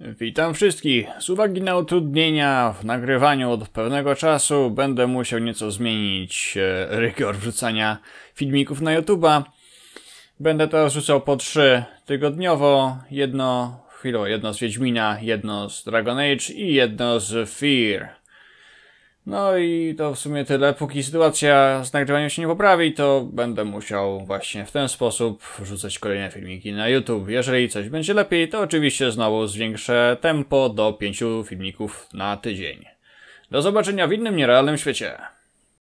Witam wszystkich. Z uwagi na utrudnienia w nagrywaniu od pewnego czasu będę musiał nieco zmienić e, rygor wrzucania filmików na YouTube'a. Będę teraz rzucał po trzy tygodniowo, jedno, chwilę, jedno z Wiedźmina, jedno z Dragon Age i jedno z Fear. No i to w sumie tyle. Póki sytuacja z nagrywaniem się nie poprawi, to będę musiał właśnie w ten sposób wrzucać kolejne filmiki na YouTube. Jeżeli coś będzie lepiej, to oczywiście znowu zwiększę tempo do pięciu filmików na tydzień. Do zobaczenia w innym nierealnym świecie.